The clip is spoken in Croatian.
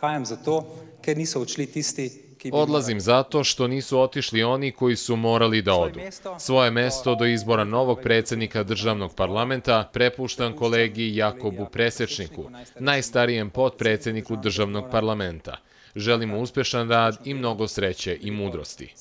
Hajam tisti, Odlazim zato što nisu otišli oni koji su morali da odu. Svoje mesto do izbora novog predsjednika državnog parlamenta prepuštam kolegi Jakobu Presečniku, najstarijem potpredsjedniku državnog parlamenta. Želim uspješan rad i mnogo sreće i mudrosti.